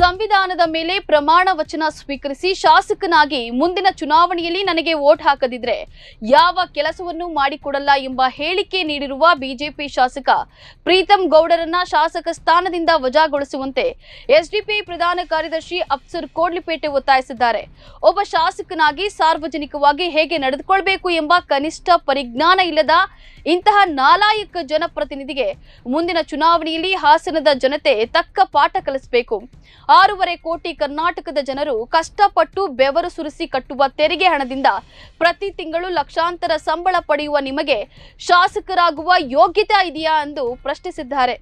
ಸಂವಿಧಾನದ ಮೇಲೆ ಪ್ರಮಾಣ ವಚನ ಸ್ವೀಕರಿಸಿ ಶಾಸಕನಾಗಿ ಮುಂದಿನ ಚುನಾವಣೆಯಲ್ಲಿ ನನಗೆ ವೋಟ್ ಹಾಕದಿದ್ರೆ ಯಾವ ಕೆಲಸವನ್ನು ಮಾಡಿಕೊಡಲ್ಲ ಎಂಬ ಹೇಳಿಕೆ ನೀಡಿರುವ ಬಿಜೆಪಿ ಶಾಸಕ ಪ್ರೀತಂ ಗೌಡರನ್ನ ಶಾಸಕ ಸ್ಥಾನದಿಂದ ವಜಾಗೊಳಿಸುವಂತೆ ಎಸ್ಡಿಪಿ ಪ್ರಧಾನ ಕಾರ್ಯದರ್ಶಿ ಅಫ್ಸರ್ ಕೋಡ್ಲಿಪೇಟೆ ಒತ್ತಾಯಿಸಿದ್ದಾರೆ ಒಬ್ಬ ಶಾಸಕನಾಗಿ ಸಾರ್ವಜನಿಕವಾಗಿ ಹೇಗೆ ನಡೆದುಕೊಳ್ಬೇಕು ಎಂಬ ಕನಿಷ್ಠ ಪರಿಜ್ಞಾನ ಇಲ್ಲದ ಇಂತಹ ನಾಲಾಯಕ ಜನಪ್ರತಿನಿಧಿಗೆ ಮುಂದಿನ ಚುನಾವಣೆಯಲ್ಲಿ ಹಾಸನದ ಜನತೆ ತಕ್ಕ ಪಾಠ ಕಲಿಸಬೇಕು ಆರೂವರೆ ಕೋಟಿ ಕರ್ನಾಟಕದ ಜನರು ಕಷ್ಟಪಟ್ಟು ಬೆವರು ಸುರಿಸಿ ಕಟ್ಟುವ ತೆರಿಗೆ ಹಣದಿಂದ ಪ್ರತಿ ತಿಂಗಳು ಲಕ್ಷಾಂತರ ಸಂಬಳ ಪಡೆಯುವ ನಿಮಗೆ ಶಾಸಕರಾಗುವ ಯೋಗ್ಯತೆ ಇದೆಯಾ ಎಂದು ಪ್ರಶ್ನಿಸಿದ್ದಾರೆ